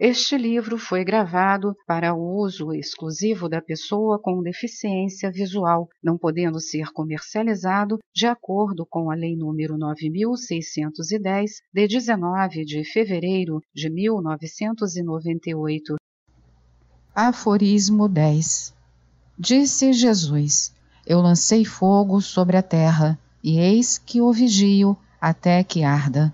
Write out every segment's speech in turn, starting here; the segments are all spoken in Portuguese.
Este livro foi gravado para uso exclusivo da pessoa com deficiência visual, não podendo ser comercializado de acordo com a Lei nº 9610 de 19 de fevereiro de 1998. Aforismo 10. Disse Jesus: Eu lancei fogo sobre a terra, e eis que o vigio até que arda.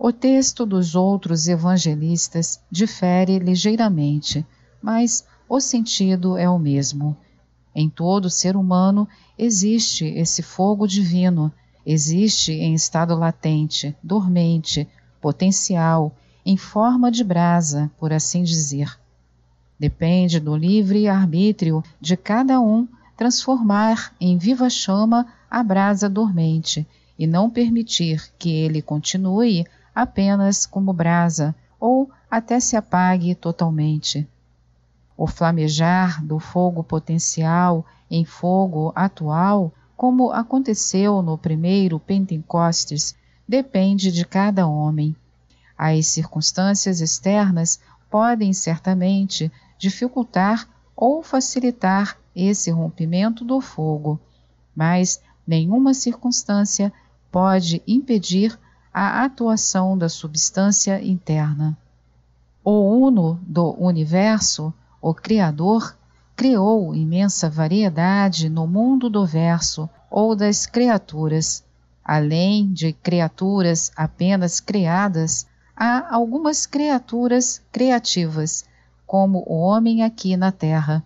O texto dos outros evangelistas difere ligeiramente, mas o sentido é o mesmo. Em todo ser humano existe esse fogo divino, existe em estado latente, dormente, potencial, em forma de brasa, por assim dizer. Depende do livre arbítrio de cada um transformar em viva chama a brasa dormente e não permitir que ele continue apenas como brasa ou até se apague totalmente. O flamejar do fogo potencial em fogo atual, como aconteceu no primeiro Pentecostes, depende de cada homem. As circunstâncias externas podem certamente dificultar ou facilitar esse rompimento do fogo, mas nenhuma circunstância pode impedir a atuação da substância interna. O Uno do Universo, o Criador, criou imensa variedade no mundo do verso ou das criaturas. Além de criaturas apenas criadas, há algumas criaturas criativas, como o homem aqui na Terra.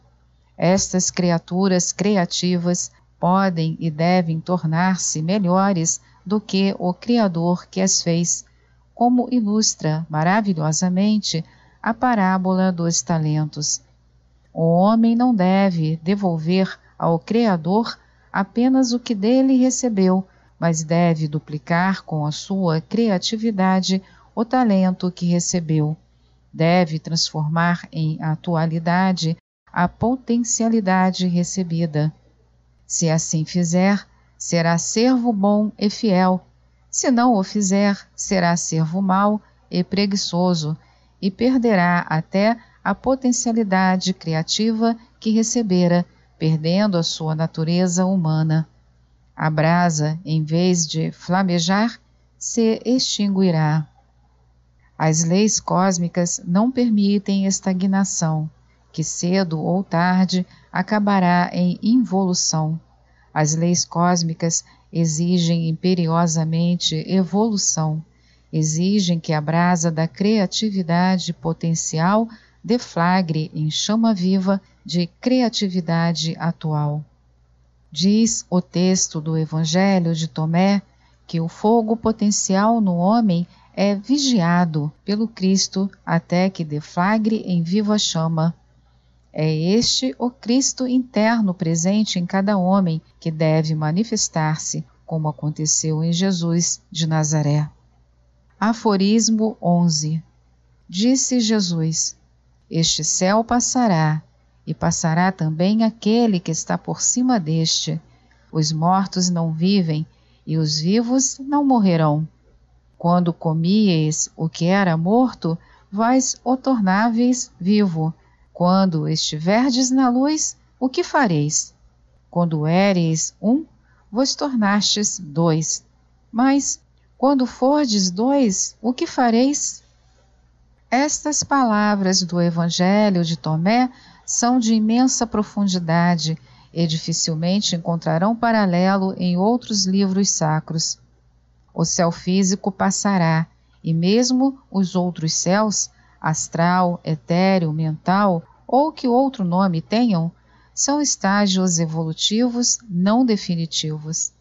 Estas criaturas criativas podem e devem tornar-se melhores do que o Criador que as fez, como ilustra maravilhosamente a parábola dos talentos. O homem não deve devolver ao Criador apenas o que dele recebeu, mas deve duplicar com a sua criatividade o talento que recebeu. Deve transformar em atualidade a potencialidade recebida. Se assim fizer, será servo bom e fiel. Se não o fizer, será servo mau e preguiçoso, e perderá até a potencialidade criativa que recebera, perdendo a sua natureza humana. A brasa, em vez de flamejar, se extinguirá. As leis cósmicas não permitem estagnação, que cedo ou tarde acabará em involução. As leis cósmicas exigem imperiosamente evolução, exigem que a brasa da criatividade potencial deflagre em chama viva de criatividade atual. Diz o texto do Evangelho de Tomé que o fogo potencial no homem é vigiado pelo Cristo até que deflagre em viva chama. É este o Cristo interno presente em cada homem que deve manifestar-se, como aconteceu em Jesus de Nazaré. Aforismo 11 Disse Jesus: Este céu passará, e passará também aquele que está por cima deste. Os mortos não vivem, e os vivos não morrerão. Quando comieis o que era morto, vós o tornáveis vivo quando estiverdes na luz, o que fareis? Quando éreis um, vos tornastes dois. Mas, quando fordes dois, o que fareis? Estas palavras do Evangelho de Tomé são de imensa profundidade e dificilmente encontrarão paralelo em outros livros sacros. O céu físico passará, e mesmo os outros céus astral, etéreo, mental ou que outro nome tenham, são estágios evolutivos não definitivos.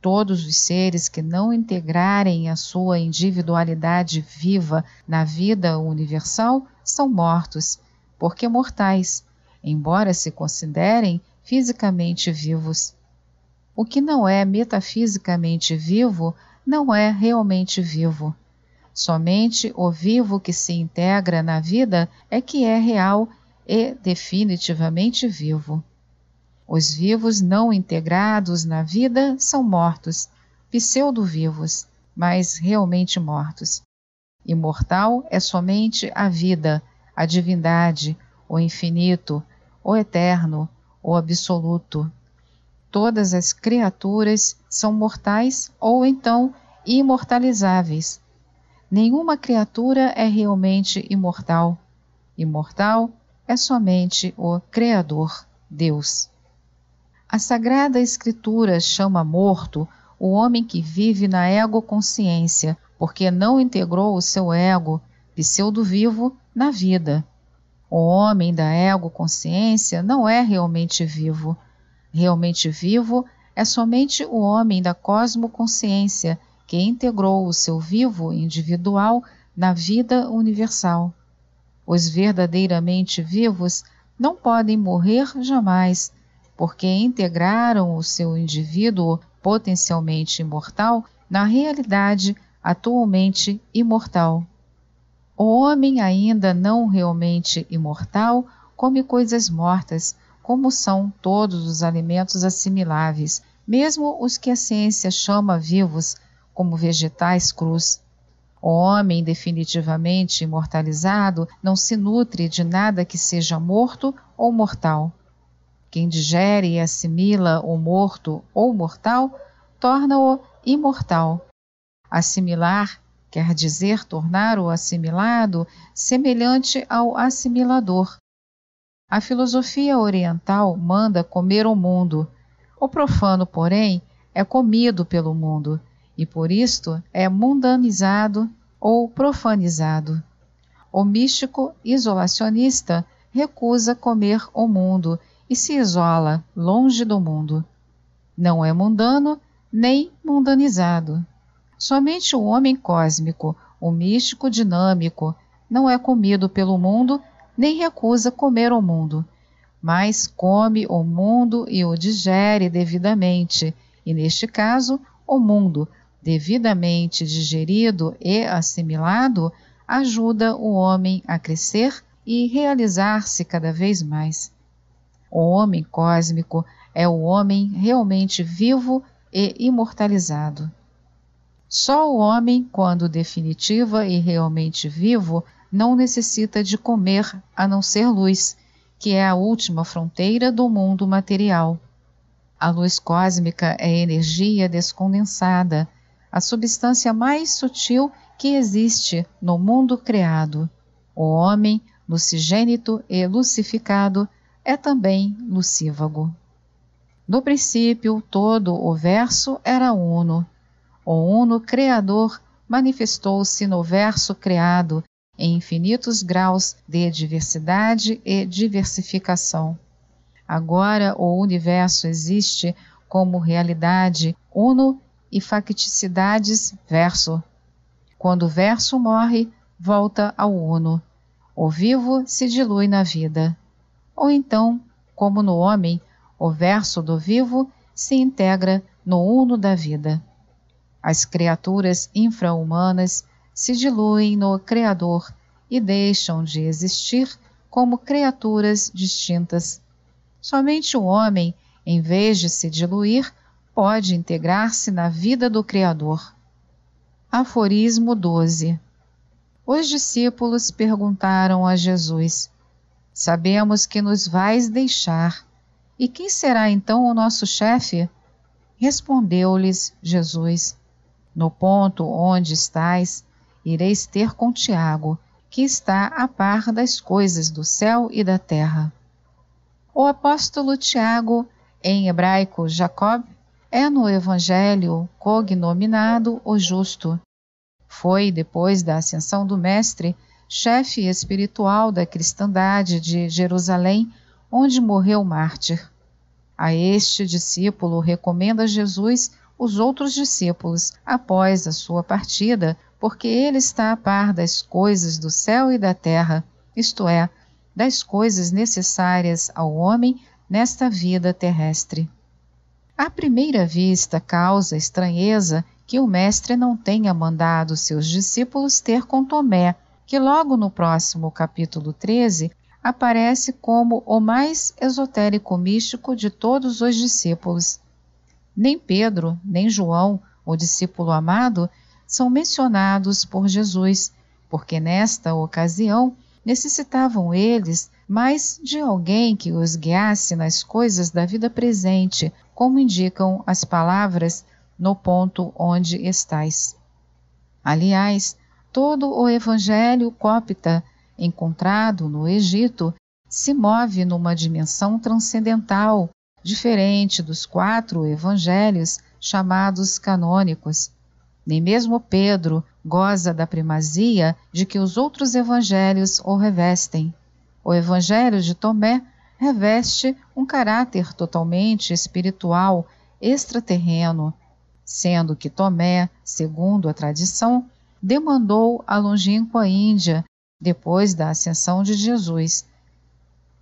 Todos os seres que não integrarem a sua individualidade viva na vida universal são mortos, porque mortais, embora se considerem fisicamente vivos. O que não é metafisicamente vivo não é realmente vivo. Somente o vivo que se integra na vida é que é real e definitivamente vivo. Os vivos não integrados na vida são mortos, pseudo-vivos, mas realmente mortos. Imortal é somente a vida, a divindade, o infinito, o eterno, o absoluto. Todas as criaturas são mortais ou então imortalizáveis, Nenhuma criatura é realmente imortal. Imortal é somente o Criador, Deus. A Sagrada Escritura chama morto o homem que vive na egoconsciência, porque não integrou o seu ego, pseudo-vivo, na vida. O homem da egoconsciência não é realmente vivo. Realmente vivo é somente o homem da cosmoconsciência, que integrou o seu vivo individual na vida universal. Os verdadeiramente vivos não podem morrer jamais, porque integraram o seu indivíduo potencialmente imortal na realidade atualmente imortal. O homem ainda não realmente imortal come coisas mortas, como são todos os alimentos assimiláveis, mesmo os que a ciência chama vivos, como vegetais crus. O homem definitivamente imortalizado não se nutre de nada que seja morto ou mortal. Quem digere e assimila o morto ou mortal, torna-o imortal. Assimilar quer dizer tornar o assimilado semelhante ao assimilador. A filosofia oriental manda comer o mundo. O profano, porém, é comido pelo mundo e por isto é mundanizado ou profanizado. O místico isolacionista recusa comer o mundo e se isola longe do mundo. Não é mundano nem mundanizado. Somente o homem cósmico, o místico dinâmico, não é comido pelo mundo nem recusa comer o mundo, mas come o mundo e o digere devidamente, e neste caso, o mundo, devidamente digerido e assimilado, ajuda o homem a crescer e realizar-se cada vez mais. O homem cósmico é o homem realmente vivo e imortalizado. Só o homem, quando definitiva e realmente vivo, não necessita de comer a não ser luz, que é a última fronteira do mundo material. A luz cósmica é energia descondensada, a substância mais sutil que existe no mundo criado. O homem, lucigênito e lucificado, é também lucívago. No princípio, todo o verso era uno. O uno Criador manifestou-se no verso criado em infinitos graus de diversidade e diversificação. Agora o universo existe como realidade uno e facticidades verso. Quando o verso morre, volta ao uno. O vivo se dilui na vida. Ou então, como no homem, o verso do vivo se integra no uno da vida. As criaturas infra-humanas se diluem no Criador e deixam de existir como criaturas distintas. Somente o homem, em vez de se diluir, pode integrar-se na vida do Criador. Aforismo 12 Os discípulos perguntaram a Jesus: Sabemos que nos vais deixar. E quem será então o nosso chefe? Respondeu-lhes Jesus: No ponto onde estais, ireis ter com Tiago, que está a par das coisas do céu e da terra. O apóstolo Tiago, em hebraico Jacob, é no Evangelho cognominado o Justo. Foi, depois da ascensão do Mestre, chefe espiritual da cristandade de Jerusalém, onde morreu mártir. A este discípulo recomenda Jesus os outros discípulos após a sua partida, porque ele está a par das coisas do céu e da terra, isto é, das coisas necessárias ao homem nesta vida terrestre. À primeira vista, causa estranheza que o Mestre não tenha mandado seus discípulos ter com Tomé, que logo no próximo capítulo 13 aparece como o mais esotérico místico de todos os discípulos. Nem Pedro, nem João, o discípulo amado, são mencionados por Jesus, porque nesta ocasião necessitavam eles mais de alguém que os guiasse nas coisas da vida presente, como indicam as palavras no ponto onde estais. Aliás, todo o evangelho cópita encontrado no Egito se move numa dimensão transcendental, diferente dos quatro evangelhos chamados canônicos. Nem mesmo Pedro goza da primazia de que os outros evangelhos o revestem. O evangelho de Tomé reveste um caráter totalmente espiritual extraterreno, sendo que Tomé, segundo a tradição, demandou a longínqua Índia depois da ascensão de Jesus.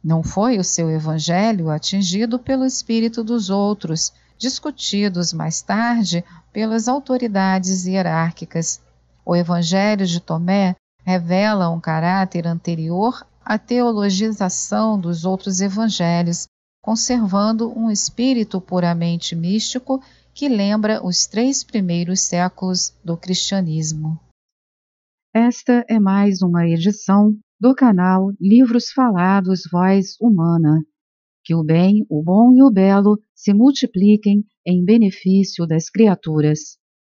Não foi o seu evangelho atingido pelo espírito dos outros, discutidos mais tarde pelas autoridades hierárquicas. O evangelho de Tomé revela um caráter anterior a teologização dos outros evangelhos, conservando um espírito puramente místico que lembra os três primeiros séculos do cristianismo. Esta é mais uma edição do canal Livros Falados Voz Humana. Que o bem, o bom e o belo se multipliquem em benefício das criaturas.